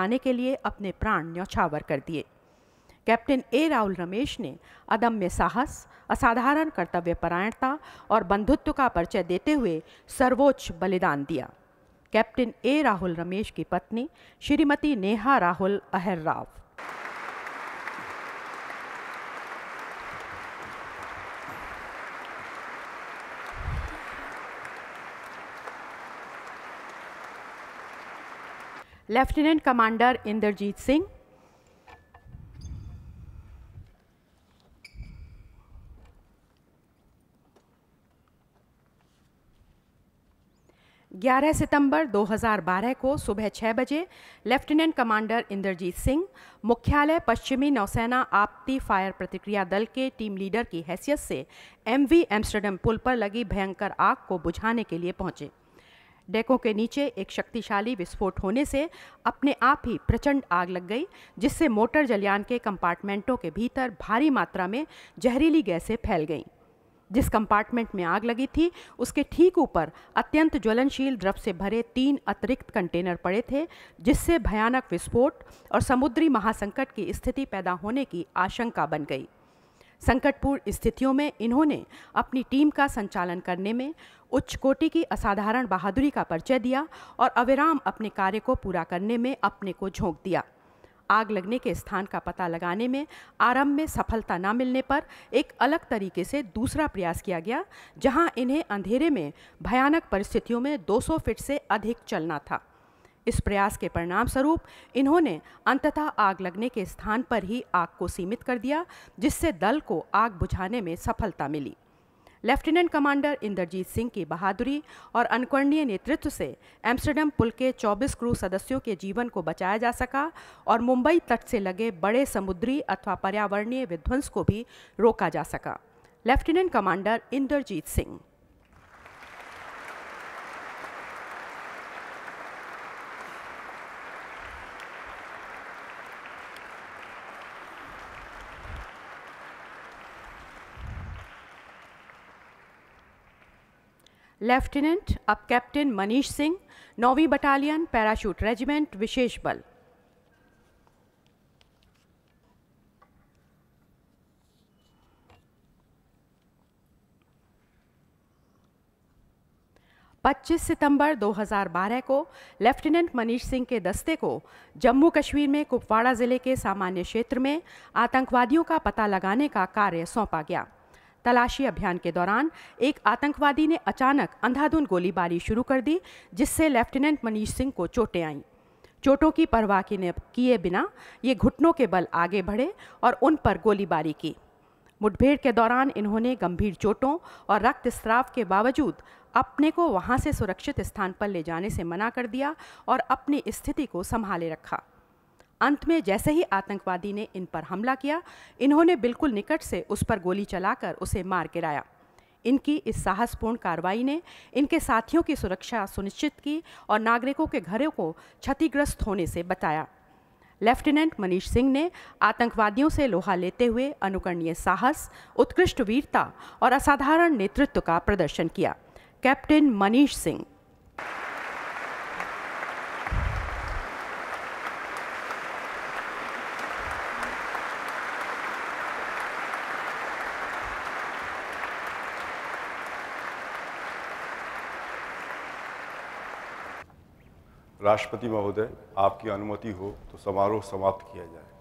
बचाने के लिए अपने प्राण न्यौछावर कर दिए कैप्टन ए राहुल रमेश ने अदम्य साहस असाधारण कर्तव्यपरायणता और बंधुत्व का परिचय देते हुए सर्वोच्च बलिदान दिया कैप्टन ए राहुल रमेश की पत्नी श्रीमती नेहा राहुल अहर राव लेफ्टिनेंट कमांडर इंद्रजीत सिंह ग्यारह सितंबर 2012 को सुबह छः बजे लेफ्टिनेंट कमांडर इंद्रजीत सिंह मुख्यालय पश्चिमी नौसेना आपती फायर प्रतिक्रिया दल के टीम लीडर की हैसियत से एमवी एम्स्टर्डम पुल पर लगी भयंकर आग को बुझाने के लिए पहुंचे डेकों के नीचे एक शक्तिशाली विस्फोट होने से अपने आप ही प्रचंड आग लग गई जिससे मोटर जलयान के कंपार्टमेंटों के भीतर भारी मात्रा में जहरीली गैसें फैल गईं जिस कंपार्टमेंट में आग लगी थी उसके ठीक ऊपर अत्यंत ज्वलनशील द्रव से भरे तीन अतिरिक्त कंटेनर पड़े थे जिससे भयानक विस्फोट और समुद्री महासंकट की स्थिति पैदा होने की आशंका बन गई संकटपूर्ण स्थितियों में इन्होंने अपनी टीम का संचालन करने में उच्च कोटि की असाधारण बहादुरी का परिचय दिया और अविराम अपने कार्य को पूरा करने में अपने को झोंक दिया आग लगने के स्थान का पता लगाने में आरंभ में सफलता न मिलने पर एक अलग तरीके से दूसरा प्रयास किया गया जहां इन्हें अंधेरे में भयानक परिस्थितियों में 200 फीट से अधिक चलना था इस प्रयास के परिणाम स्वरूप इन्होंने अंततः आग लगने के स्थान पर ही आग को सीमित कर दिया जिससे दल को आग बुझाने में सफलता मिली लेफ्टिनेंट कमांडर इंदरजीत सिंह की बहादुरी और अनुकरणीय नेतृत्व से एम्स्टर्डम पुल के 24 क्रू सदस्यों के जीवन को बचाया जा सका और मुंबई तट से लगे बड़े समुद्री अथवा पर्यावरणीय विध्वंस को भी रोका जा सका lieutenant commander Inderjit Singh lieutenant अब कैप्टन मनीष सिंह नौवीं बटालियन पैराशूट रेजिमेंट विशेष बल पच्चीस सितंबर 2012 को लेफ्टिनेंट मनीष सिंह के दस्ते को जम्मू कश्मीर में कुपवाड़ा ज़िले के सामान्य क्षेत्र में आतंकवादियों का पता लगाने का कार्य सौंपा गया तलाशी अभियान के दौरान एक आतंकवादी ने अचानक अंधाधुंध गोलीबारी शुरू कर दी जिससे लेफ्टिनेंट मनीष सिंह को चोटें आईं चोटों की परवाह किए बिना ये घुटनों के बल आगे बढ़े और उन पर गोलीबारी की मुठभेड़ के दौरान इन्होंने गंभीर चोटों और रक्त स्राव के बावजूद अपने को वहां से सुरक्षित स्थान पर ले जाने से मना कर दिया और अपनी स्थिति को संभाले रखा अंत में जैसे ही आतंकवादी ने इन पर हमला किया इन्होंने बिल्कुल निकट से उस पर गोली चलाकर उसे मार गिराया इनकी इस साहसपूर्ण कार्रवाई ने इनके साथियों की सुरक्षा सुनिश्चित की और नागरिकों के घरों को क्षतिग्रस्त होने से बचाया लेफ्टिनेंट मनीष सिंह ने आतंकवादियों से लोहा लेते हुए अनुकरणीय साहस उत्कृष्ट वीरता और असाधारण नेतृत्व का प्रदर्शन किया कैप्टन मनीष सिंह राष्ट्रपति महोदय आपकी अनुमति हो तो समारोह समाप्त किया जाए